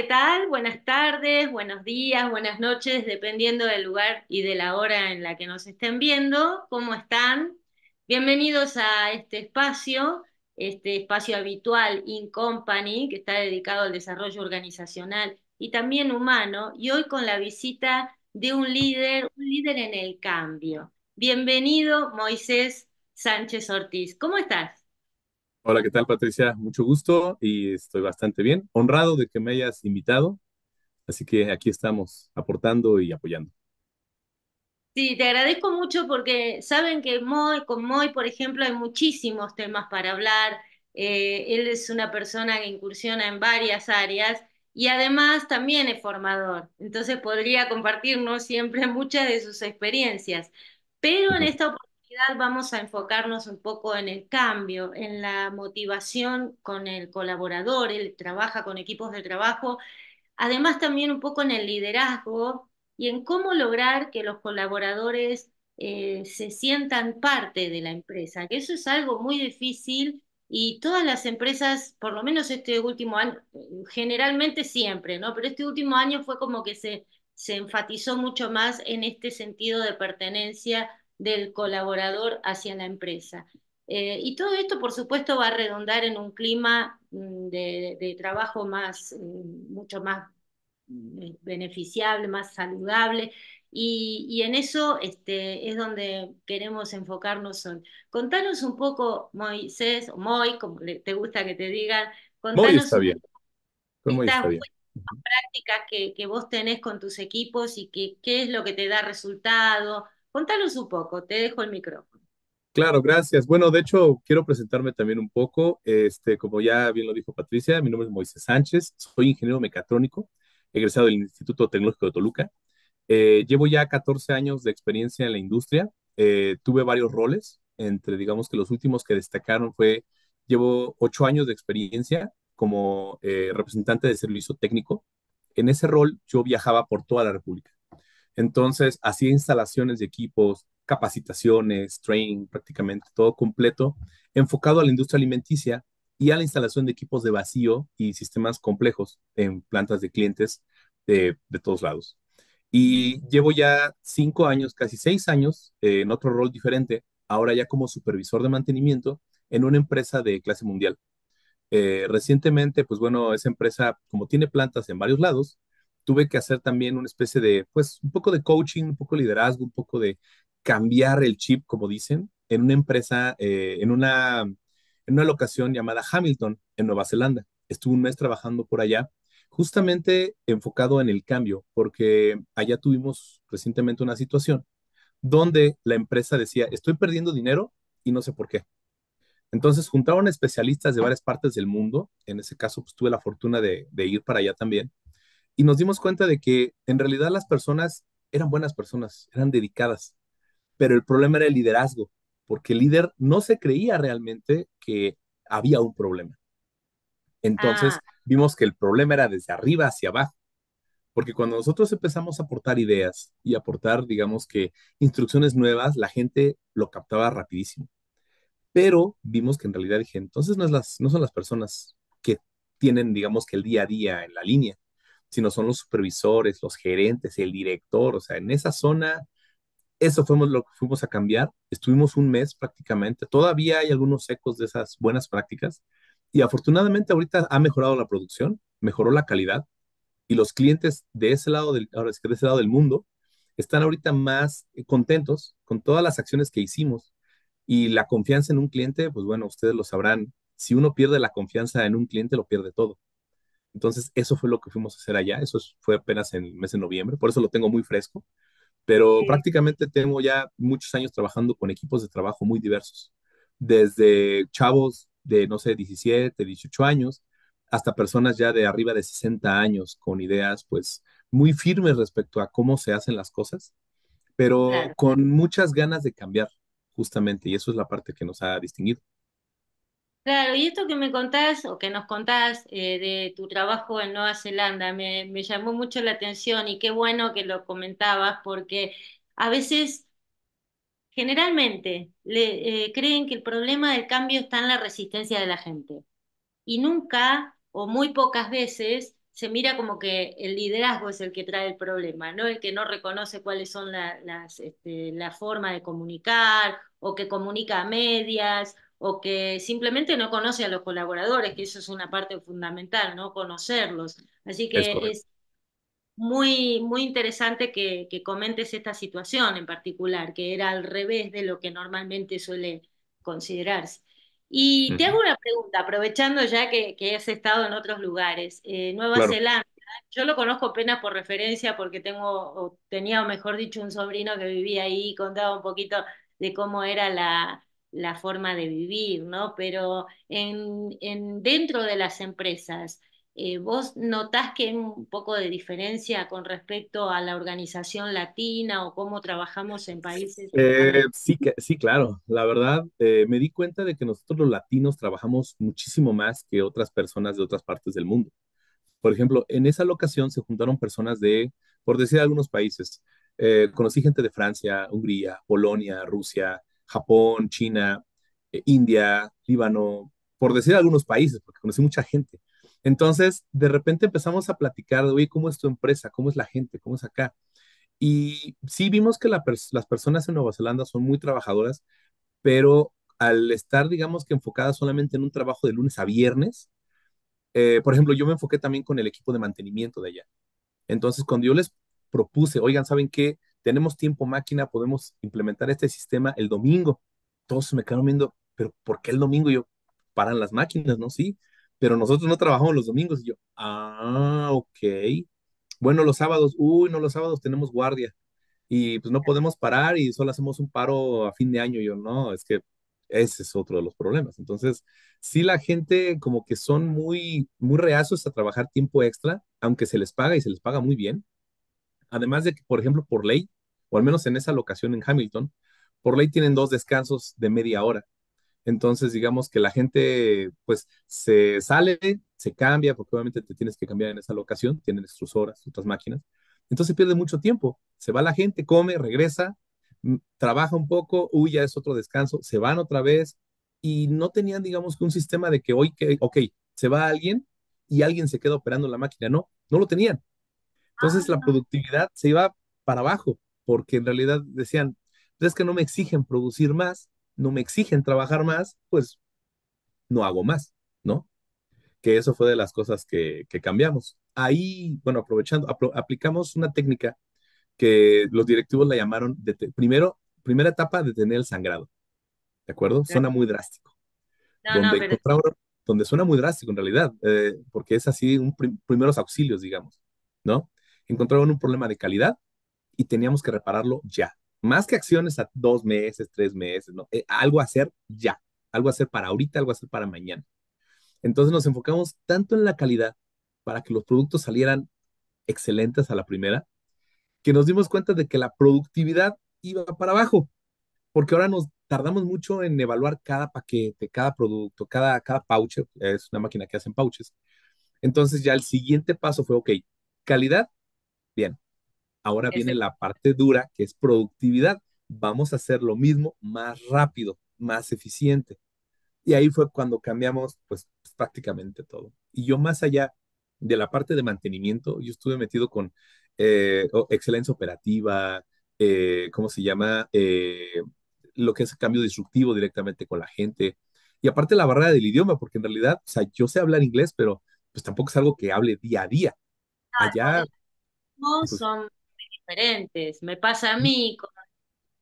¿qué tal? Buenas tardes, buenos días, buenas noches, dependiendo del lugar y de la hora en la que nos estén viendo. ¿Cómo están? Bienvenidos a este espacio, este espacio habitual In Company, que está dedicado al desarrollo organizacional y también humano, y hoy con la visita de un líder, un líder en el cambio. Bienvenido, Moisés Sánchez Ortiz. ¿Cómo estás? Hola, ¿qué tal Patricia? Mucho gusto y estoy bastante bien. Honrado de que me hayas invitado. Así que aquí estamos aportando y apoyando. Sí, te agradezco mucho porque saben que con Moy, por ejemplo, hay muchísimos temas para hablar. Eh, él es una persona que incursiona en varias áreas y además también es formador. Entonces podría compartirnos siempre muchas de sus experiencias. Pero en esta oportunidad vamos a enfocarnos un poco en el cambio, en la motivación con el colaborador, él trabaja con equipos de trabajo, además también un poco en el liderazgo y en cómo lograr que los colaboradores eh, se sientan parte de la empresa, que eso es algo muy difícil y todas las empresas, por lo menos este último año, generalmente siempre, ¿no? Pero este último año fue como que se, se enfatizó mucho más en este sentido de pertenencia del colaborador hacia la empresa. Eh, y todo esto, por supuesto, va a redondar en un clima mm, de, trabajo más, mm, mucho más mm, eh, beneficiable, más saludable, y, en eso este, es donde queremos enfocarnos hoy. Contanos un poco, Moisés, o Moy, como te gusta que te digan. Contanos está bien. prácticas que, vos tenés con tus equipos y que, qué es lo que te da resultado, Cuéntanos un poco, te dejo el micrófono. Claro, gracias. Bueno, de hecho, quiero presentarme también un poco. Este, como ya bien lo dijo Patricia, mi nombre es Moisés Sánchez, soy ingeniero mecatrónico, egresado del Instituto Tecnológico de Toluca. Eh, llevo ya 14 años de experiencia en la industria. Eh, tuve varios roles, entre digamos que los últimos que destacaron fue, llevo 8 años de experiencia como eh, representante de servicio técnico. En ese rol yo viajaba por toda la República. Entonces, hacía instalaciones de equipos, capacitaciones, training, prácticamente todo completo, enfocado a la industria alimenticia y a la instalación de equipos de vacío y sistemas complejos en plantas de clientes de, todos lados. Y llevo ya cinco años, casi seis años, eh, en otro rol diferente, ahora ya como supervisor de mantenimiento en una empresa de clase mundial. Eh, recientemente, pues bueno, esa empresa, como tiene plantas en varios lados, tuve que hacer también una especie de, pues, un poco de coaching, un poco de liderazgo, un poco de cambiar el chip, como dicen, en una empresa, eh, en, una, en una locación llamada Hamilton, en Nueva Zelanda. Estuve un mes trabajando por allá, justamente enfocado en el cambio, porque allá tuvimos recientemente una situación donde la empresa decía, estoy perdiendo dinero y no sé por qué. Entonces juntaron especialistas de varias partes del mundo, en ese caso pues tuve la fortuna de ir para allá también, y nos dimos cuenta de que en realidad las personas eran buenas personas, eran dedicadas, pero el problema era el liderazgo, porque el líder no se creía realmente que había un problema. Entonces ah. vimos que el problema era desde arriba hacia abajo, porque cuando nosotros empezamos a aportar ideas y aportar, digamos que, instrucciones nuevas, la gente lo captaba rapidísimo. Pero vimos que en realidad dije, entonces no, es las, no son las personas que tienen, digamos que, el día a día en la línea, sino son los supervisores, los gerentes, el director, o sea, en esa zona, eso fuimos lo que fuimos a cambiar, estuvimos un mes prácticamente, todavía hay algunos ecos de esas buenas prácticas y afortunadamente ahorita ha mejorado la producción, mejoró la calidad y los clientes de ese lado del, de ese lado del mundo están ahorita más contentos con todas las acciones que hicimos y la confianza en un cliente, pues bueno, ustedes lo sabrán, si uno pierde la confianza en un cliente, lo pierde todo. Entonces, eso fue lo que fuimos a hacer allá. Eso fue apenas en el mes de noviembre, por eso lo tengo muy fresco. Pero prácticamente tengo ya muchos años trabajando con equipos de trabajo muy diversos, desde chavos de, no sé, 17, 18 años, hasta personas ya de arriba de 60 años con ideas, pues, muy firmes respecto a cómo se hacen las cosas, pero con muchas ganas de cambiar, justamente, y eso es la parte que nos ha distinguido. Claro, y esto que me contás o que nos contás eh, de tu trabajo en Nueva Zelanda me, llamó mucho la atención y qué bueno que lo comentabas porque a veces generalmente eh, creen que el problema del cambio está en la resistencia de la gente. Y nunca o muy pocas veces se mira como que el liderazgo es el que trae el problema, El que no reconoce cuáles son las, formas este, la forma de comunicar o que comunica a medias o que simplemente no conoce a los colaboradores, que eso es una parte fundamental, ¿no? Conocerlos. Así que es, muy, muy interesante que, comentes esta situación en particular, que era al revés de lo que normalmente suele considerarse. Y te hago una pregunta, aprovechando ya que, has estado en otros lugares. Eh, Nueva Zelanda, yo lo conozco apenas por referencia porque tengo, o tenía, o mejor dicho, un sobrino que vivía ahí y contaba un poquito de cómo era la, la forma de vivir, ¿no? Pero en, dentro de las empresas, eh, ¿vos notás que hay un poco de diferencia con respecto a la organización latina o cómo trabajamos en países? Eh, sí, sí, claro. La verdad, eh, me di cuenta de que nosotros los latinos trabajamos muchísimo más que otras personas de otras partes del mundo. Por ejemplo, en esa locación se juntaron personas de, por decir algunos países, conocí gente de Francia, Hungría, Polonia, Rusia, Japón, China, eh, India, Líbano, por decir algunos países, porque conocí mucha gente. Entonces, de repente empezamos a platicar de, oye, ¿cómo es tu empresa? ¿Cómo es la gente? ¿Cómo es acá? Y sí vimos que las personas en Nueva Zelanda son muy trabajadoras, pero al estar, digamos que enfocadas solamente en un trabajo de lunes a viernes, eh, por ejemplo, yo me enfoqué también con el equipo de mantenimiento de allá. Entonces, cuando yo les propuse, oigan, ¿saben qué? tenemos tiempo máquina, podemos implementar este sistema el domingo. Todos me quedaron viendo, pero ¿por qué el domingo? Yo, paran las máquinas, ¿no? Sí, pero nosotros no trabajamos los domingos. Y yo, ah, ok. Bueno, los sábados, uy, no, los sábados tenemos guardia y pues no podemos parar y solo hacemos un paro a fin de año. Y yo, no, es que ese es otro de los problemas. Entonces, sí la gente como que son muy, muy reacios a trabajar tiempo extra, aunque se les paga y se les paga muy bien. Además de que, por ejemplo, por ley, o al menos en esa locación en Hamilton, por ley tienen dos descansos de media hora. Entonces, digamos que la gente, pues, se sale, se cambia, porque obviamente te tienes que cambiar en esa locación, tienen sus horas, otras máquinas. Entonces pierde mucho tiempo. Se va la gente, come, regresa, mm, trabaja un poco, uy, ya es otro descanso, se van otra vez y no tenían, digamos, que un sistema de que hoy, que, ok, se va alguien y alguien se queda operando la máquina. No, no lo tenían. Entonces la productividad se iba para abajo, porque en realidad decían, pues es que no me exigen producir más, no me exigen trabajar más, pues no hago más, ¿no? Que eso fue de las cosas que, cambiamos. Ahí, bueno, aprovechando, aplicamos una técnica que los directivos la llamaron, de primero, primera etapa, detener el sangrado, ¿de acuerdo? Suena muy drástico. donde, suena muy drástico en realidad, eh, porque es así un primeros auxilios, digamos, ¿no? encontraron un problema de calidad y teníamos que repararlo ya. Más que acciones a dos meses, tres meses, ¿no? Eh, algo a hacer ya, algo a hacer para ahorita, algo a hacer para mañana. Entonces nos enfocamos tanto en la calidad para que los productos salieran excelentes a la primera, que nos dimos cuenta de que la productividad iba para abajo, porque ahora nos tardamos mucho en evaluar cada paquete, cada producto, cada, cada pouch, es una máquina que hacen pouches. Entonces ya el siguiente paso fue, ok, calidad Bien, ahora viene la parte dura, que es productividad. Vamos a hacer lo mismo más rápido, más eficiente. Y ahí fue cuando cambiamos, pues, prácticamente todo. Y yo más allá de la parte de mantenimiento, yo estuve metido con eh, excelencia operativa, eh, ¿cómo se llama? Eh, lo que es el cambio disruptivo directamente con la gente. Y aparte la barrera del idioma, porque en realidad, o sea, yo sé hablar inglés, pero pues tampoco es algo que hable día a día. Allá son diferentes. Me pasa a mí,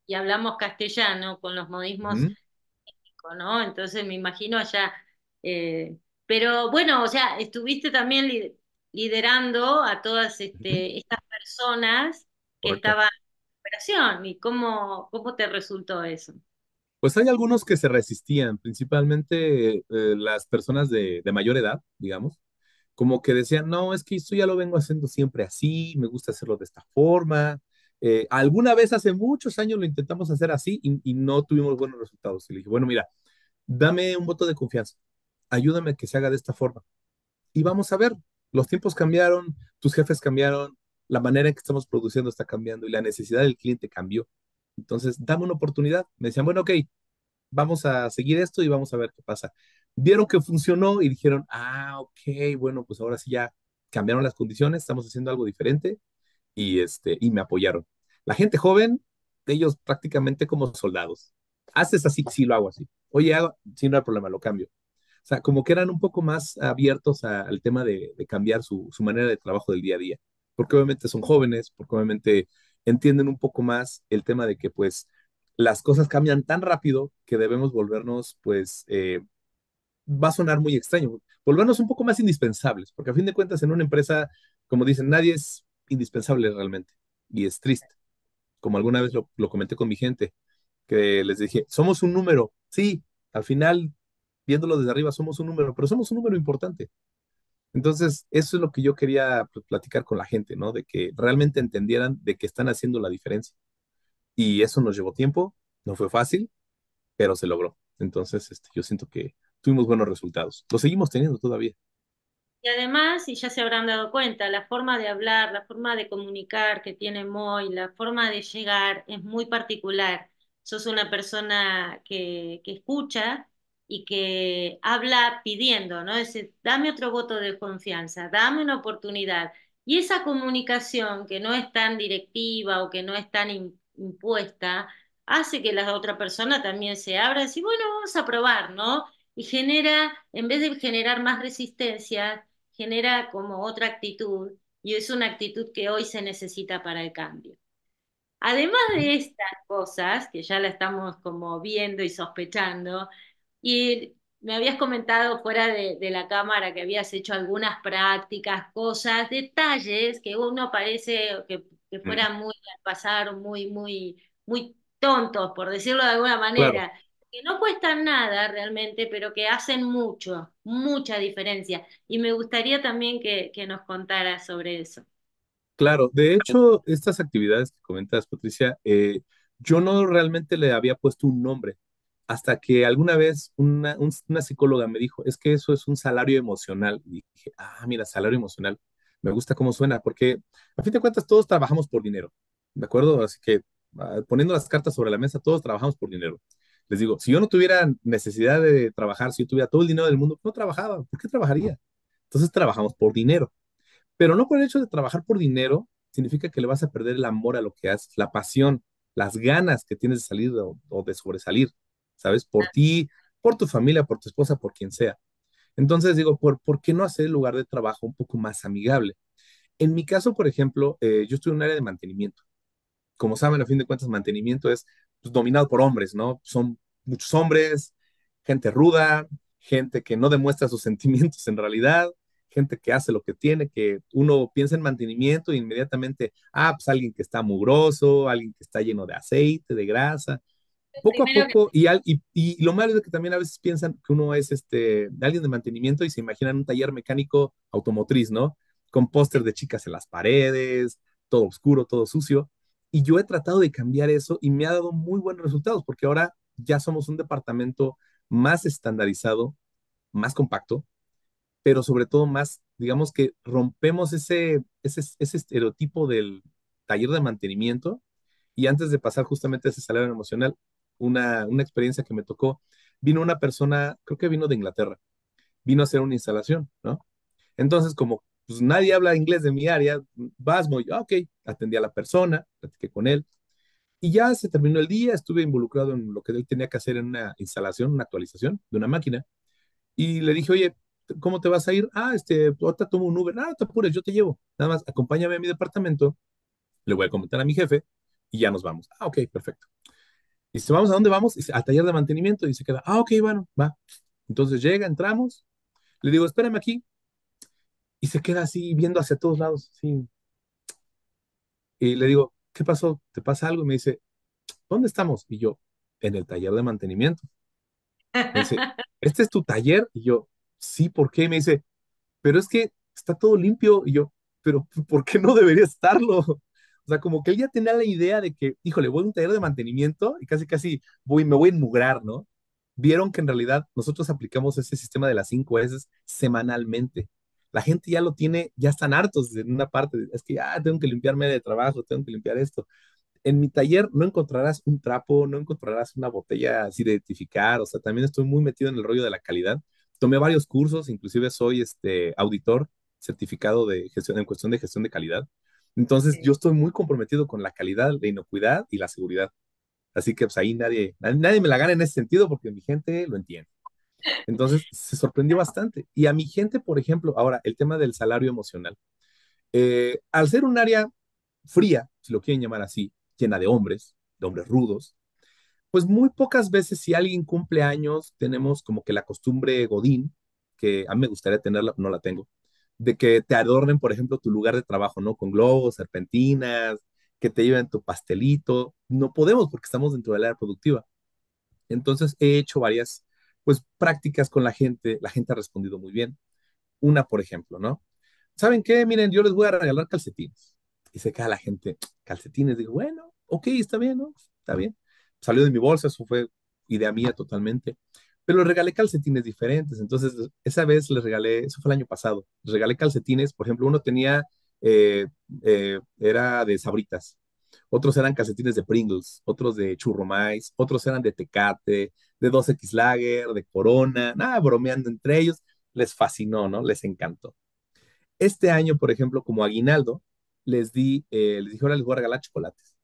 y hablamos castellano con los modismos, ¿no? Entonces me imagino allá. Eh, pero bueno, o sea, estuviste también liderando a todas este, estas personas que estaban en operación. ¿Y cómo, cómo te resultó eso? Pues hay algunos que se resistían, principalmente eh, las personas de mayor edad, digamos, como que decían, no, es que esto ya lo vengo haciendo siempre así, me gusta hacerlo de esta forma. Eh, alguna vez hace muchos años lo intentamos hacer así y, y, no tuvimos buenos resultados. Y le dije, bueno, mira, dame un voto de confianza, ayúdame a que se haga de esta forma. Y vamos a ver, los tiempos cambiaron, tus jefes cambiaron, la manera en que estamos produciendo está cambiando y la necesidad del cliente cambió. Entonces, dame una oportunidad. Me decían, bueno, ok, vamos a seguir esto y vamos a ver qué pasa vieron que funcionó y dijeron, ah, ok, bueno, pues ahora sí ya cambiaron las condiciones, estamos haciendo algo diferente y, este, y me apoyaron. La gente joven, ellos prácticamente como soldados. Haces así, sí lo hago así. Oye, hago, no hay problema, lo cambio. O sea, como que eran un poco más abiertos al tema de, cambiar su, su, manera de trabajo del día a día, porque obviamente son jóvenes, porque obviamente entienden un poco más el tema de que pues las cosas cambian tan rápido que debemos volvernos pues eh, va a sonar muy extraño. Volvernos un poco más indispensables, porque a fin de cuentas en una empresa, como dicen, nadie es indispensable realmente. Y es triste. Como alguna vez lo, comenté con mi gente, que les dije, somos un número. Sí, al final, viéndolo desde arriba, somos un número, pero somos un número importante. Entonces, eso es lo que yo quería pues, platicar con la gente, ¿no? De que realmente entendieran de que están haciendo la diferencia. Y eso nos llevó tiempo, no fue fácil, pero se logró. Entonces, este, yo siento que tuvimos buenos resultados. Lo seguimos teniendo todavía. Y además, y ya se habrán dado cuenta, la forma de hablar, la forma de comunicar que tiene Moy, la forma de llegar es muy particular. Sos una persona que, que escucha y que habla pidiendo, ¿no? Dice, dame otro voto de confianza, dame una oportunidad. Y esa comunicación que no es tan directiva o que no es tan impuesta, hace que la otra persona también se abra y dice, bueno, vamos a probar, ¿no? y genera, en vez de generar más resistencia, genera como otra actitud y es una actitud que hoy se necesita para el cambio. Además de estas cosas, que ya la estamos como viendo y sospechando, y me habías comentado fuera de, la cámara que habías hecho algunas prácticas, cosas, detalles que uno parece que, que fueran muy al pasar, muy, muy, muy tontos, por decirlo de alguna manera que no cuestan nada realmente, pero que hacen mucho, mucha diferencia. Y me gustaría también que, que nos contara sobre eso. Claro, de hecho, estas actividades que comentas, Patricia, eh, yo no realmente le había puesto un nombre, hasta que alguna vez una, una psicóloga me dijo, es que eso es un salario emocional. Y dije, ah, mira, salario emocional, me gusta cómo suena, porque a fin de cuentas todos trabajamos por dinero, ¿de acuerdo? Así que ah, poniendo las cartas sobre la mesa, todos trabajamos por dinero les digo, si yo no tuviera necesidad de trabajar, si yo tuviera todo el dinero del mundo, no trabajaba, ¿por qué trabajaría? Entonces trabajamos por dinero. Pero no por el hecho de trabajar por dinero, significa que le vas a perder el amor a lo que haces, la pasión, las ganas que tienes de salir o, de sobresalir, ¿sabes? Por ti, por tu familia, por tu esposa, por quien sea. Entonces digo, ¿por, qué no hacer el lugar de trabajo un poco más amigable? En mi caso, por ejemplo, eh, yo estoy en un área de mantenimiento. Como saben, a fin de cuentas, mantenimiento es pues, dominado por hombres, ¿no? Son muchos hombres, gente ruda, gente que no demuestra sus sentimientos en realidad, gente que hace lo que tiene, que uno piensa en mantenimiento e inmediatamente, ah, pues alguien que está mugroso, alguien que está lleno de aceite, de grasa. Poco a poco, y, y, lo malo es que también a veces piensan que uno es este, alguien de mantenimiento y se imaginan un taller mecánico automotriz, ¿no? Con póster de chicas en las paredes, todo oscuro, todo sucio. Y yo he tratado de cambiar eso y me ha dado muy buenos resultados porque ahora ya somos un departamento más estandarizado, más compacto, pero sobre todo más, digamos que rompemos ese, ese, estereotipo del taller de mantenimiento. Y antes de pasar justamente a ese salario emocional, una, una experiencia que me tocó, vino una persona, creo que vino de Inglaterra, vino a hacer una instalación, ¿no? Entonces, como pues nadie habla inglés de mi área, vas muy, ah, ok, atendí a la persona, platiqué con él. Y ya se terminó el día, estuve involucrado en lo que él tenía que hacer en una instalación, una actualización de una máquina. Y le dije, oye, ¿cómo te vas a ir? Ah, este, ahorita tomo un Uber. Ah, no te apures, yo te llevo. Nada más, acompáñame a mi departamento, le voy a comentar a mi jefe y ya nos vamos. Ah, ok, perfecto. Y dice, ¿vamos a dónde vamos? Dice, al taller de mantenimiento. Y se queda, ah, ok, bueno, va. Entonces llega, entramos. Le digo, espérame aquí y se queda así viendo hacia todos lados, sí Y le digo, ¿qué pasó? ¿Te pasa algo? Y me dice, ¿dónde estamos? Y yo, en el taller de mantenimiento. Me dice, ¿este es tu taller? Y yo, sí, ¿por qué? Y me dice, pero es que está todo limpio. Y yo, pero ¿por qué no debería estarlo? O sea, como que él ya tenía la idea de que, híjole, voy a un taller de mantenimiento y casi, casi voy, me voy a enmugrar, ¿no? Vieron que en realidad nosotros aplicamos ese sistema de las cinco S semanalmente la gente ya lo tiene, ya están hartos de una parte, es que ya ah, tengo que limpiarme de trabajo, tengo que limpiar esto. En mi taller no encontrarás un trapo, no encontrarás una botella así de identificar, o sea, también estoy muy metido en el rollo de la calidad. Tomé varios cursos, inclusive soy este auditor certificado de gestión en cuestión de gestión de calidad. Entonces, yo estoy muy comprometido con la calidad, la inocuidad y la seguridad. Así que pues ahí nadie, nadie me la gana en ese sentido porque mi gente lo entiende. Entonces, se sorprendió bastante. Y a mi gente, por ejemplo, ahora, el tema del salario emocional. Eh, al ser un área fría, si lo quieren llamar así, llena de hombres, de hombres rudos, pues muy pocas veces si alguien cumple años, tenemos como que la costumbre godín, que a mí me gustaría tenerla, no la tengo, de que te adornen, por ejemplo, tu lugar de trabajo, ¿no? Con globos, serpentinas, que te lleven tu pastelito. No podemos porque estamos dentro del área productiva. Entonces he hecho varias pues prácticas con la gente, la gente ha respondido muy bien. Una, por ejemplo, ¿no? ¿Saben qué? Miren, yo les voy a regalar calcetines. Y se la gente, calcetines. Digo, bueno, ok, está bien, ¿no? Está bien. Salió de mi bolsa, eso fue idea mía totalmente. Pero regalé calcetines diferentes. Entonces, esa vez les regalé, eso fue el año pasado, les regalé calcetines. Por ejemplo, uno tenía, eh, eh, era de sabritas otros eran calcetines de Pringles, otros de Churro otros eran de Tecate, de 2X Lager, de Corona, nada, bromeando entre ellos, les fascinó, ¿no? Les encantó. Este año, por ejemplo, como aguinaldo, les di, eh, les dije, ahora les voy a regalar chocolates.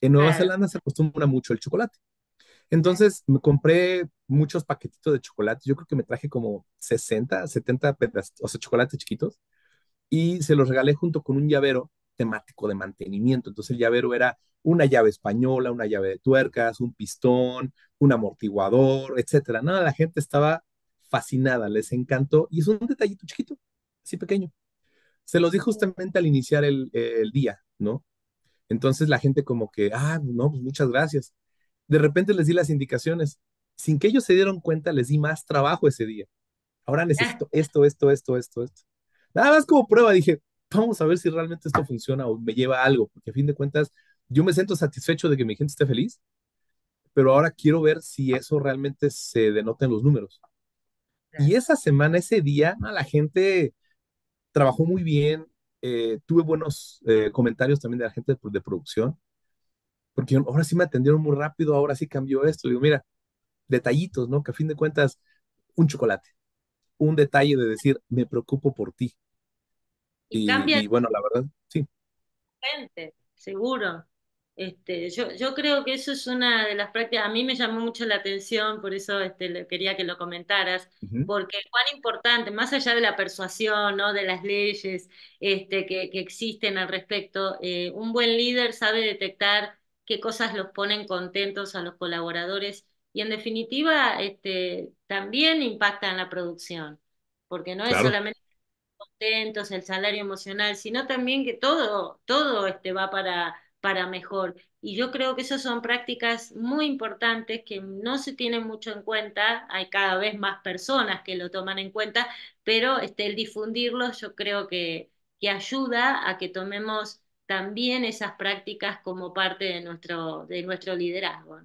En Nueva ah. Zelanda se acostumbra mucho el chocolate. Entonces me compré muchos paquetitos de chocolates. Yo creo que me traje como 60, 70 pedazos o sea, chocolates chiquitos. Y se los regalé junto con un llavero temático de mantenimiento. Entonces el llavero era una llave española, una llave de tuercas, un pistón, un amortiguador, etcétera. Nada, la gente estaba fascinada, les encantó y es un detallito chiquito, así pequeño. Se los di justamente al iniciar el, día, ¿no? Entonces la gente como que, ah, no, pues muchas gracias. De repente les di las indicaciones. Sin que ellos se dieron cuenta, les di más trabajo ese día. Ahora ah. necesito esto, esto, esto, esto, esto. Nada más como prueba, dije, vamos a ver si realmente esto funciona o me lleva a algo, porque a fin de cuentas yo me siento satisfecho de que mi gente esté feliz, pero ahora quiero ver si eso realmente se denota en los números. Y esa semana, ese día, la gente trabajó muy bien, eh, tuve buenos eh, comentarios también de la gente de, de producción, porque ahora sí me atendieron muy rápido, ahora sí cambió esto. Digo, mira, detallitos, ¿no? Que a fin de cuentas, un chocolate, un detalle de decir, me preocupo por ti, y, bueno, la verdad, sí. Gente, seguro. Este, yo, yo, creo que eso es una de las prácticas, a mí me llamó mucho la atención, por eso este, quería que lo comentaras, porque cuán importante, más allá de la persuasión, de las leyes este, que, existen al respecto, eh, un buen líder sabe detectar qué cosas los ponen contentos a los colaboradores y en definitiva este, también impacta en la producción, porque no es solamente contentos, el salario emocional, sino también que todo, todo este va para, para mejor. Y yo creo que esas son prácticas muy importantes que no se tienen mucho en cuenta, hay cada vez más personas que lo toman en cuenta, pero este, el difundirlos yo creo que, que ayuda a que tomemos también esas prácticas como parte de nuestro, de nuestro liderazgo.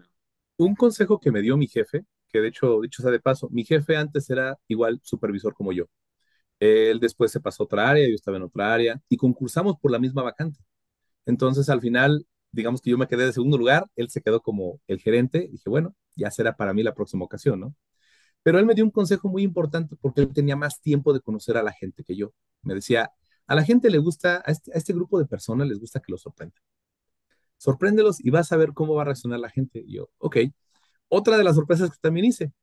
Un consejo que me dio mi jefe, que de hecho, dicho sea de paso, mi jefe antes era igual supervisor como yo. Él después se pasó a otra área, yo estaba en otra área y concursamos por la misma vacante. Entonces al final, digamos que yo me quedé de segundo lugar, él se quedó como el gerente, dije, bueno, ya será para mí la próxima ocasión, ¿no? Pero él me dio un consejo muy importante porque él tenía más tiempo de conocer a la gente que yo. Me decía, a la gente le gusta, a este, este grupo de personas les gusta que los sorprendan. Sorpréndelos y vas a ver cómo va a reaccionar la gente. yo, ok. Otra de las sorpresas que también hice,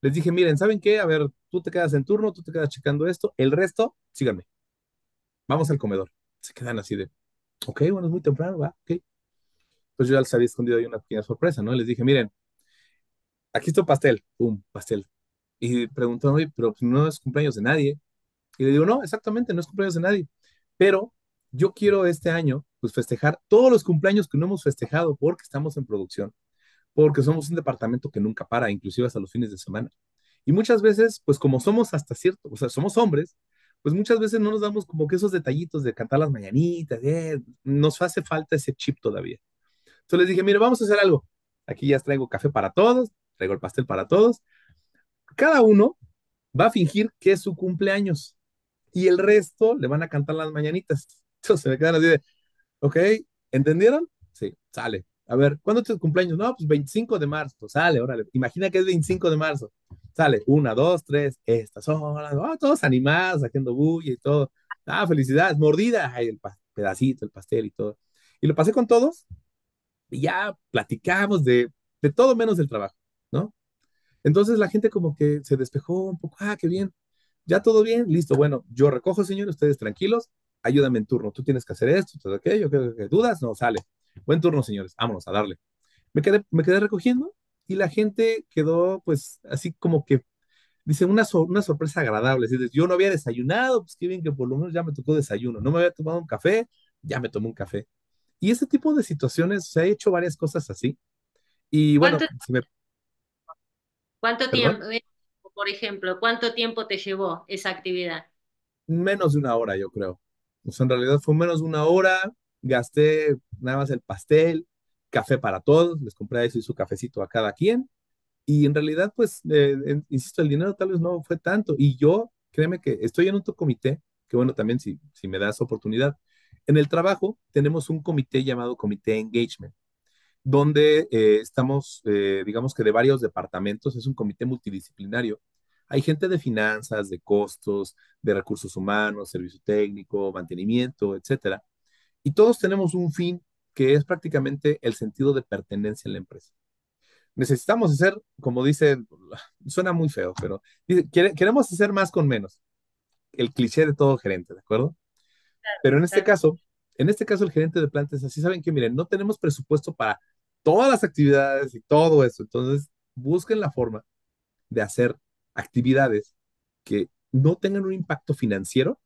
les dije, miren, ¿saben qué? A ver, tú te quedas en turno, tú te quedas checando esto, el resto, síganme. Vamos al comedor. Se quedan así de, ok, bueno, es muy temprano, va, ok. Entonces yo ya les había escondido ahí una pequeña sorpresa, ¿no? Les dije, miren, aquí está pastel, un pastel. Y preguntó, pero pues, no es cumpleaños de nadie. Y le digo, no, exactamente, no es cumpleaños de nadie. Pero yo quiero este año, pues festejar todos los cumpleaños que no hemos festejado porque estamos en producción porque somos un departamento que nunca para, inclusive hasta los fines de semana. Y muchas veces, pues como somos hasta cierto, o sea, somos hombres, pues muchas veces no nos damos como que esos detallitos de cantar las mañanitas, nos hace falta ese chip todavía. Entonces les dije, mire, vamos a hacer algo. Aquí ya traigo café para todos, traigo el pastel para todos. Cada uno va a fingir que es su cumpleaños y el resto le van a cantar las mañanitas. Entonces me quedan así de, ok, ¿entendieron? Sí, sale. A ver, ¿cuándo es tu cumpleaños? No, pues 25 de marzo. Sale, órale. Imagina que es 25 de marzo. Sale, una, dos, tres, estas horas, oh, todos animados, haciendo bulla y todo. Ah, felicidades, mordida. Ay, el pedacito, el pastel y todo. Y lo pasé con todos y ya platicamos de, todo menos del trabajo, ¿no? Entonces la gente como que se despejó un poco. Ah, qué bien. Ya todo bien, listo. Bueno, yo recojo, señor, ustedes tranquilos. Ayúdame en turno. Tú tienes que hacer esto, todo aquello, okay, qué, dudas, no, sale Buen turno, señores, vámonos a darle. Me quedé, recogiendo y la gente quedó, pues, así como que, dice, una, una sorpresa agradable. yo no había desayunado, pues qué bien que por lo menos ya me tocó desayuno. No me había tomado un café, ya me tomé un café. Y ese tipo de situaciones, se ha hecho varias cosas así. Y bueno, ¿cuánto tiempo, eh, por ejemplo, cuánto tiempo te llevó esa actividad? Menos de una hora, yo creo. O sea, en realidad fue menos de una hora, gasté nada más el pastel, café para todos, les compré eso y su cafecito a cada quien. Y en realidad, pues, eh, insisto, el dinero tal vez no fue tanto. Y yo, créeme que estoy en otro comité, que bueno, también si, si me das oportunidad. En el trabajo tenemos un comité llamado Comité Engagement, donde eh, estamos, eh, digamos que de varios departamentos, es un comité multidisciplinario. Hay gente de finanzas, de costos, de recursos humanos, servicio técnico, mantenimiento, etcétera y todos tenemos un fin que es prácticamente el sentido de pertenencia en la empresa. Necesitamos hacer, como dice, suena muy feo, pero queremos hacer más con menos. El cliché de todo gerente, ¿de acuerdo? pero en este caso, en este caso el gerente de planta así, saben que miren, no tenemos presupuesto para todas las actividades y todo eso. Entonces, busquen la forma de hacer actividades que no tengan un impacto financiero,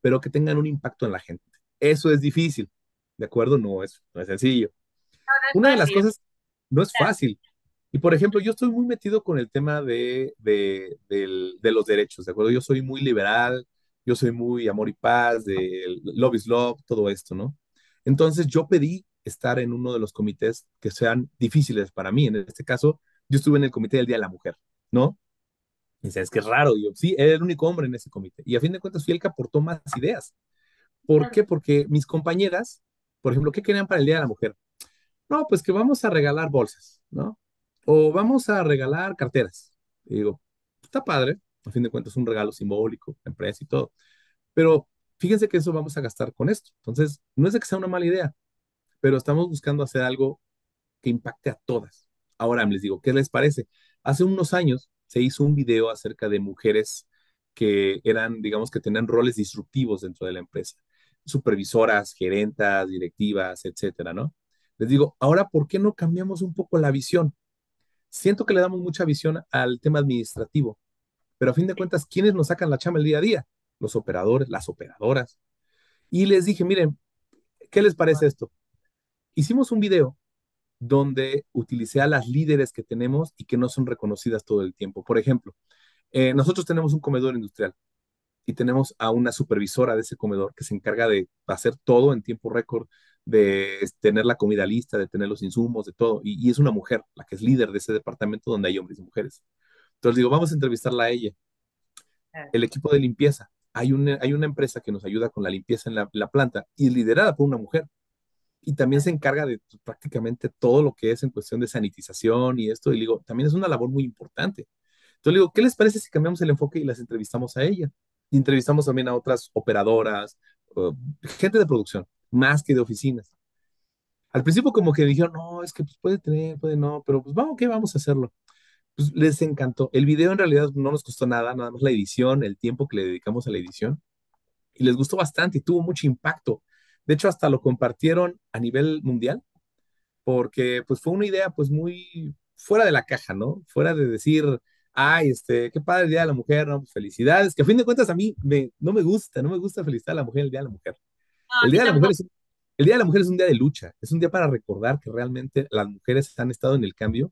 pero que tengan un impacto en la gente. Eso es difícil, ¿de acuerdo? No es, es sencillo. Una de las cosas, no es fácil. Y por ejemplo, yo estoy muy metido con el tema de, de, los derechos, ¿de acuerdo? Yo soy muy liberal, yo soy muy amor y paz, de love is love, todo esto, ¿no? Entonces yo pedí estar en uno de los comités que sean difíciles para mí. En este caso, yo estuve en el comité del Día de la Mujer, ¿no? Y es que es raro. yo, sí, era el único hombre en ese comité. Y a fin de cuentas Fielca aportó más ideas. ¿Por qué? Porque mis compañeras, por ejemplo, ¿qué querían para el Día de la Mujer? No, pues que vamos a regalar bolsas, ¿no? O vamos a regalar carteras. Y digo, está padre, a fin de cuentas es un regalo simbólico, la empresa y todo. Pero fíjense que eso vamos a gastar con esto. Entonces, no es de que sea una mala idea, pero estamos buscando hacer algo que impacte a todas. Ahora les digo, ¿qué les parece? Hace unos años se hizo un video acerca de mujeres que eran, digamos que tenían roles disruptivos dentro de la empresa supervisoras, gerentas, directivas, etcétera, ¿no? Les digo, ahora, ¿por qué no cambiamos un poco la visión? Siento que le damos mucha visión al tema administrativo, pero a fin de cuentas, ¿quiénes nos sacan la chama el día a día? Los operadores, las operadoras. Y les dije, miren, ¿qué les parece esto? Hicimos un video donde utilicé a las líderes que tenemos y que no son reconocidas todo el tiempo. Por ejemplo, eh, nosotros tenemos un comedor industrial y tenemos a una supervisora de ese comedor que se encarga de hacer todo en tiempo récord, de tener la comida lista, de tener los insumos, de todo. Y, es una mujer, la que es líder de ese departamento donde hay hombres y mujeres. Entonces digo, vamos a entrevistarla a ella. El equipo de limpieza. Hay una, hay una empresa que nos ayuda con la limpieza en la, la planta y liderada por una mujer. Y también se encarga de prácticamente todo lo que es en cuestión de sanitización y esto. Y digo, también es una labor muy importante. Entonces digo, ¿qué les parece si cambiamos el enfoque y las entrevistamos a ella? entrevistamos también a otras operadoras, gente de producción, más que de oficinas. Al principio como que dijeron, no, es que pues, puede tener, puede no, pero pues vamos, ¿qué vamos a hacerlo? Pues les encantó. El video en realidad no nos costó nada, nada más la edición, el tiempo que le dedicamos a la edición. Y les gustó bastante y tuvo mucho impacto. De hecho, hasta lo compartieron a nivel mundial, porque pues fue una idea pues muy fuera de la caja, ¿no? Fuera de decir, ay, este, qué padre el Día de la Mujer, no, pues felicidades, que a fin de cuentas a mí me, no me gusta, no me gusta felicitar a la mujer el Día de la Mujer. el, día de la mujer es, el Día de la Mujer es un día de lucha, es un día para recordar que realmente las mujeres han estado en el cambio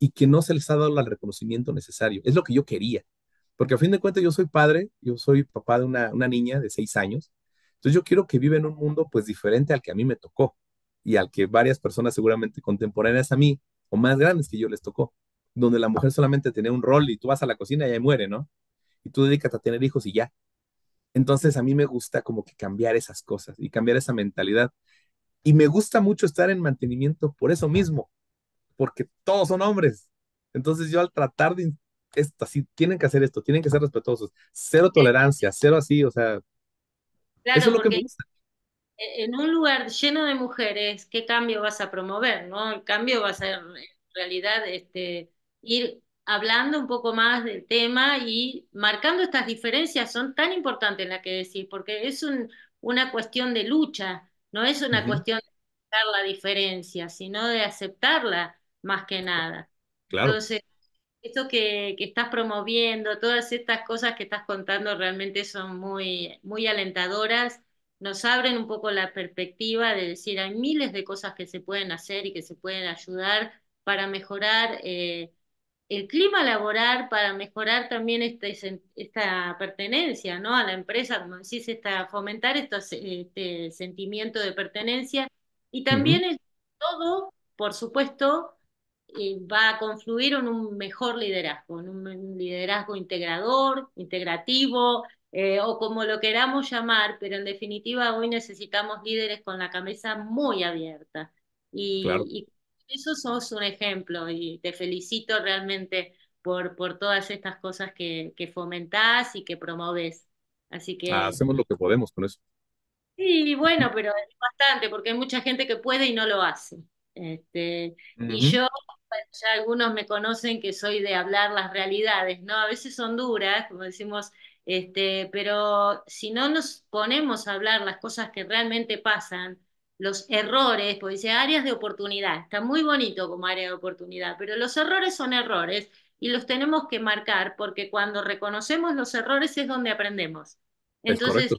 y que no se les ha dado el reconocimiento necesario. Es lo que yo quería, porque a fin de cuentas yo soy padre, yo soy papá de una, una niña de seis años, entonces yo quiero que viva en un mundo pues diferente al que a mí me tocó y al que varias personas seguramente contemporáneas a mí o más grandes que yo les tocó donde la mujer solamente tiene un rol y tú vas a la cocina y ahí muere, ¿no? Y tú dedicas a tener hijos y ya. Entonces a mí me gusta como que cambiar esas cosas y cambiar esa mentalidad. Y me gusta mucho estar en mantenimiento por eso mismo, porque todos son hombres. Entonces yo al tratar de, esto, así, tienen que hacer esto, tienen que ser respetuosos, cero tolerancia, cero así, o sea. eso es lo que me gusta. E-, en un lugar lleno de mujeres, ¿qué cambio vas a promover? ¿no? El cambio va a ser en realidad este, ir hablando un poco más del tema y marcando estas diferencias son tan importantes las que decís, porque es un, una cuestión de lucha, no es una cuestión de aceptar la diferencia, sino de aceptarla más que nada. Entonces, esto que, que, estás promoviendo, todas estas cosas que estás contando realmente son muy, muy alentadoras, nos abren un poco la perspectiva de decir, hay miles de cosas que se pueden hacer y que se pueden ayudar para mejorar. Eh, el clima laboral para mejorar también esta, esta pertenencia ¿no? a la empresa, como decís, está fomentar estos, este sentimiento de pertenencia. Y también todo, por supuesto, eh, va a confluir en un mejor liderazgo, en un, liderazgo integrador, integrativo, eh, o como lo queramos llamar, pero en definitiva hoy necesitamos líderes con la cabeza muy abierta. Y, claro eso sos un ejemplo y te felicito realmente por, por todas estas cosas que, que fomentás y que promoves. Así que... Ah, hacemos lo que podemos con eso. Sí, bueno, pero es bastante, porque hay mucha gente que puede y no lo hace. Este, Y yo, ya algunos me conocen que soy de hablar las realidades, ¿no? A veces son duras, como decimos, este, pero si no nos ponemos a hablar las cosas que realmente pasan, los errores, pues dice áreas de oportunidad, está muy bonito como área de oportunidad, pero los errores son errores y los tenemos que marcar porque cuando reconocemos los errores es donde aprendemos. Entonces,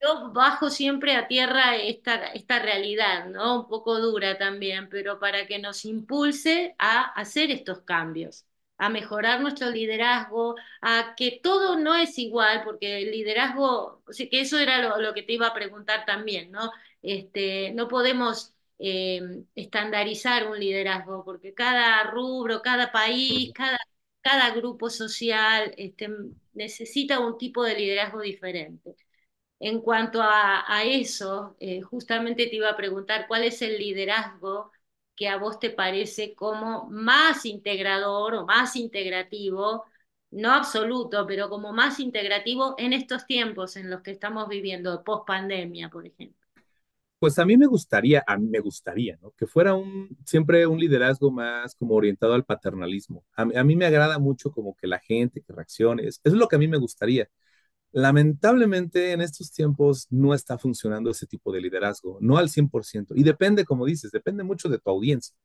yo bajo siempre a tierra esta, esta realidad, ¿no? Un poco dura también, pero para que nos impulse a hacer estos cambios a mejorar nuestro liderazgo, a que todo no es igual, porque el liderazgo, que eso era lo, lo que te iba a preguntar también, ¿no? Este, no podemos eh, estandarizar un liderazgo, porque cada rubro, cada país, cada, cada grupo social este, necesita un tipo de liderazgo diferente. En cuanto a, eso, eh, justamente te iba a preguntar cuál es el liderazgo que a vos te parece como más integrador o más integrativo, no absoluto, pero como más integrativo en estos tiempos en los que estamos viviendo, post pandemia, por ejemplo. Pues a mí me gustaría, a mí me gustaría, ¿no? Que fuera un, siempre un liderazgo más como orientado al paternalismo. A, mí me agrada mucho como que la gente, que reaccione, eso es lo que a mí me gustaría. Lamentablemente en estos tiempos no está funcionando ese tipo de liderazgo, no al 100%. Y depende, como dices, depende mucho de tu audiencia,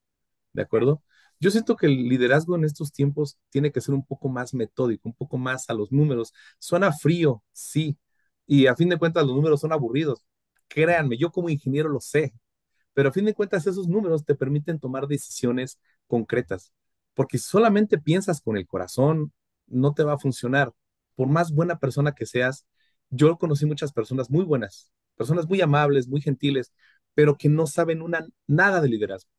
¿de acuerdo? Yo siento que el liderazgo en estos tiempos tiene que ser un poco más metódico, un poco más a los números. Suena frío, sí, y a fin de cuentas los números son aburridos, Créanme, yo como ingeniero lo sé, pero a fin de cuentas esos números te permiten tomar decisiones concretas, porque solamente piensas con el corazón, no te va a funcionar. Por más buena persona que seas, yo conocí muchas personas muy buenas, personas muy amables, muy gentiles, pero que no saben nada de liderazgo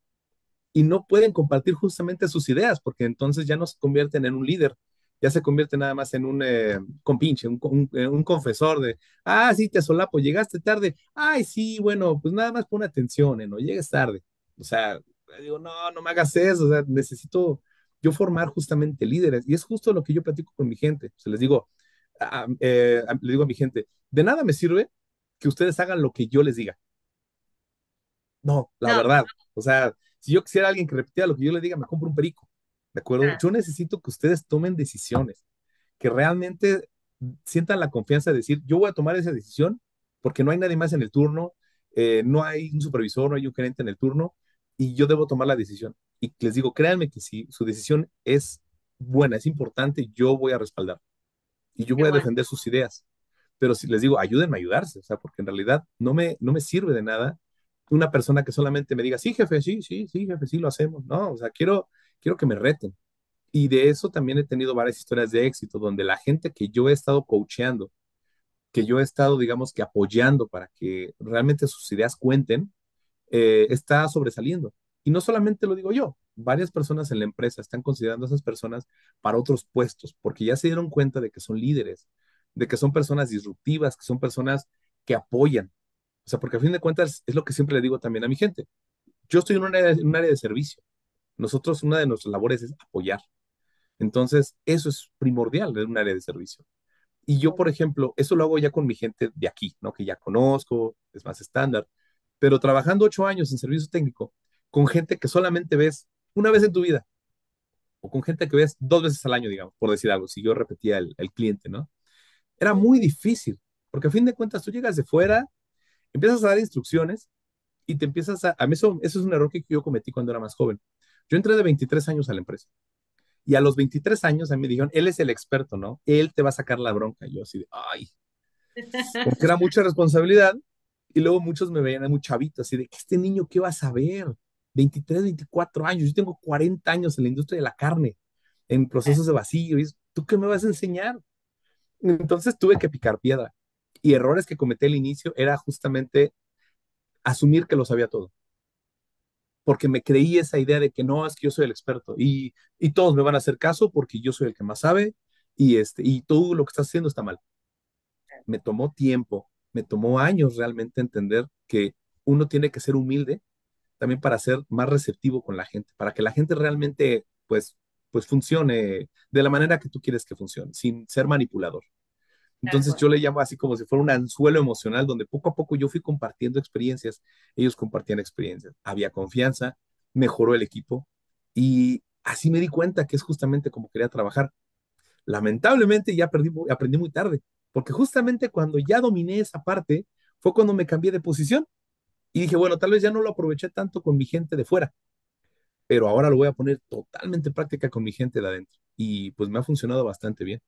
y no pueden compartir justamente sus ideas, porque entonces ya no se convierten en un líder, ya se convierte nada más en un eh, compinche, eh, un, confesor de, ah, sí, te solapo, llegaste tarde, ay, sí, bueno, pues nada más pon atención, ¿eh? no llegues tarde. O sea, digo, no, no me hagas eso, o sea, necesito yo formar justamente líderes. Y es justo lo que yo platico con mi gente. O les digo, eh, le digo a mi gente, de nada me sirve que ustedes hagan lo que yo les diga. No, la verdad. O sea, si yo quisiera alguien que repitiera lo que yo le diga, me compro un perico. ¿de acuerdo? Yo necesito que ustedes tomen decisiones, que realmente sientan la confianza de decir, yo voy a tomar esa decisión porque no hay nadie más en el turno, eh, no hay un supervisor, no hay un gerente en el turno y yo debo tomar la decisión. Y les digo, créanme que si su decisión es buena, es importante, yo voy a respaldar y yo voy a defender sus ideas. Pero si les digo, ayúdenme a ayudarse, o sea, porque en realidad no me, no me sirve de nada una persona que solamente me diga, sí, jefe, sí, sí, sí, jefe, sí, lo hacemos. No, o sea, quiero quiero que me reten. Y de eso también he tenido varias historias de éxito, donde la gente que yo he estado coacheando, que yo he estado, digamos, que apoyando para que realmente sus ideas cuenten, eh, está sobresaliendo. Y no solamente lo digo yo, varias personas en la empresa están considerando a esas personas para otros puestos, porque ya se dieron cuenta de que son líderes, de que son personas disruptivas, que son personas que apoyan. O sea, porque a fin de cuentas es lo que siempre le digo también a mi gente. Yo estoy en un en un área de servicio nosotros, una de nuestras labores es apoyar. Entonces, eso es primordial en un área de servicio. Y yo, por ejemplo, eso lo hago ya con mi gente de aquí, ¿no? Que ya conozco, es más estándar. Pero trabajando ocho años en servicio técnico, con gente que solamente ves una vez en tu vida, o con gente que ves dos veces al año, digamos, por decir algo, si yo repetía el, cliente, ¿no? Era muy difícil, porque a fin de cuentas tú llegas de fuera, empiezas a dar instrucciones y te empiezas a... A mí eso, eso es un error que yo cometí cuando era más joven. Yo entré de 23 años a la empresa. Y a los 23 años a mí me dijeron, él es el experto, ¿no? Él te va a sacar la bronca. yo así de, ay. Porque era mucha responsabilidad. Y luego muchos me veían muy chavito, así de, ¿este niño qué va a saber? 23, 24 años. Yo tengo 40 años en la industria de la carne, en procesos de vacío. Y ¿tú qué me vas a enseñar? Entonces tuve que picar piedra. Y errores que cometí al inicio era justamente asumir que lo sabía todo porque me creí esa idea de que no, es que yo soy el experto y, y todos me van a hacer caso porque yo soy el que más sabe y, este, y todo lo que estás haciendo está mal. Me tomó tiempo, me tomó años realmente entender que uno tiene que ser humilde también para ser más receptivo con la gente, para que la gente realmente pues, pues funcione de la manera que tú quieres que funcione, sin ser manipulador. Entonces yo le llamo así como si fuera un anzuelo emocional donde poco a poco yo fui compartiendo experiencias, ellos compartían experiencias, había confianza, mejoró el equipo y así me di cuenta que es justamente como quería trabajar. Lamentablemente ya aprendí muy tarde, porque justamente cuando ya dominé esa parte fue cuando me cambié de posición y dije, bueno, tal vez ya no lo aproveché tanto con mi gente de fuera, pero ahora lo voy a poner totalmente práctica con mi gente de adentro y pues me ha funcionado bastante bien.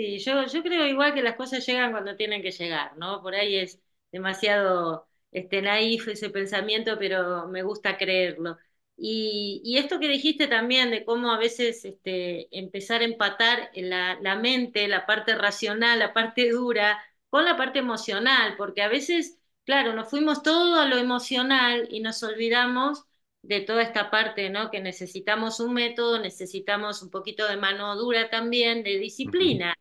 Sí, yo, yo creo igual que las cosas llegan cuando tienen que llegar, ¿no? Por ahí es demasiado este, naif ese pensamiento, pero me gusta creerlo. Y, esto que dijiste también de cómo a veces este, empezar a empatar la, la mente, la parte racional, la parte dura, con la parte emocional, porque a veces, claro, nos fuimos todo a lo emocional y nos olvidamos de toda esta parte, ¿no? Que necesitamos un método, necesitamos un poquito de mano dura también, de disciplina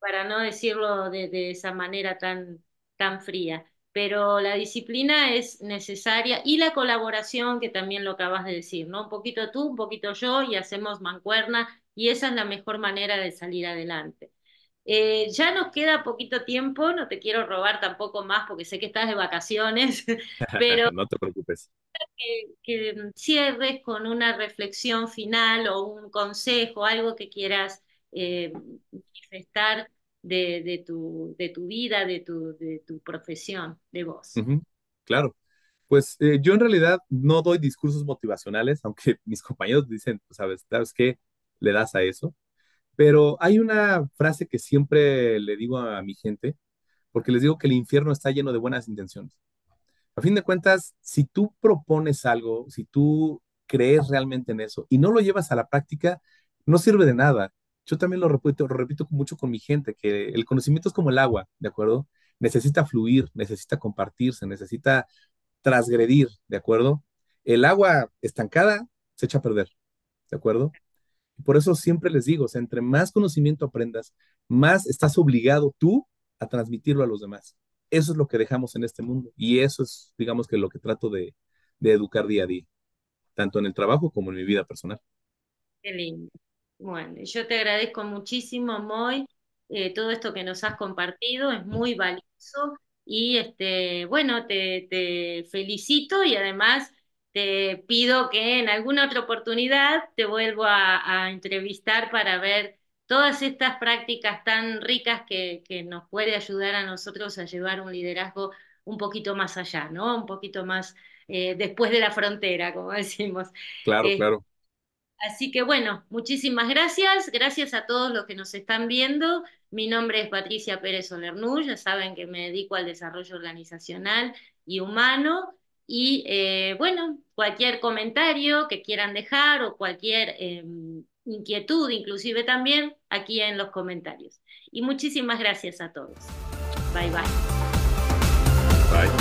para no decirlo de, esa manera tan, tan fría. Pero la disciplina es necesaria y la colaboración, que también lo acabas de decir, ¿no? Un poquito tú, un poquito yo y hacemos mancuerna y esa es la mejor manera de salir adelante. Eh, ya nos queda poquito tiempo, no te quiero robar tampoco más porque sé que estás de vacaciones, pero... no te preocupes. que cierres con una reflexión final o un consejo, algo que quieras eh, manifestar de, tu, vida, de tu, profesión, de vos. Claro. Pues eh, yo en realidad no doy discursos motivacionales, aunque mis compañeros dicen, pues, sabes, ¿sabes qué? Le das a eso. Pero hay una frase que siempre le digo a mi gente, porque les digo que el infierno está lleno de buenas intenciones. A fin de cuentas, si tú propones algo, si tú crees realmente en eso y no lo llevas a la práctica, no sirve de nada. Yo también lo repito, lo repito mucho con mi gente, que el conocimiento es como el agua, ¿de acuerdo? Necesita fluir, necesita compartirse, necesita transgredir, ¿de acuerdo? El agua estancada se echa a perder, ¿de acuerdo? Por eso siempre les digo, o sea, entre más conocimiento aprendas, más estás obligado tú a transmitirlo a los demás. Eso es lo que dejamos en este mundo y eso es, digamos que lo que trato de, de educar día a día, tanto en el trabajo como en mi vida personal. Qué lindo. Bueno, yo te agradezco muchísimo, Moy, eh, todo esto que nos has compartido, es muy valioso y este, bueno, te, felicito y además te pido que en alguna otra oportunidad te vuelvo a, entrevistar para ver todas estas prácticas tan ricas que, nos puede ayudar a nosotros a llevar un liderazgo un poquito más allá, ¿no? Un poquito más eh, después de la frontera, como decimos. Claro, eh, claro. Así que bueno, muchísimas gracias. Gracias a todos los que nos están viendo. Mi nombre es Patricia Pérez Olernú, ya saben que me dedico al desarrollo organizacional y humano. Y eh, bueno, cualquier comentario que quieran dejar o cualquier em, inquietud, inclusive también aquí en los comentarios. Y muchísimas gracias a todos. Bye bye. Bye.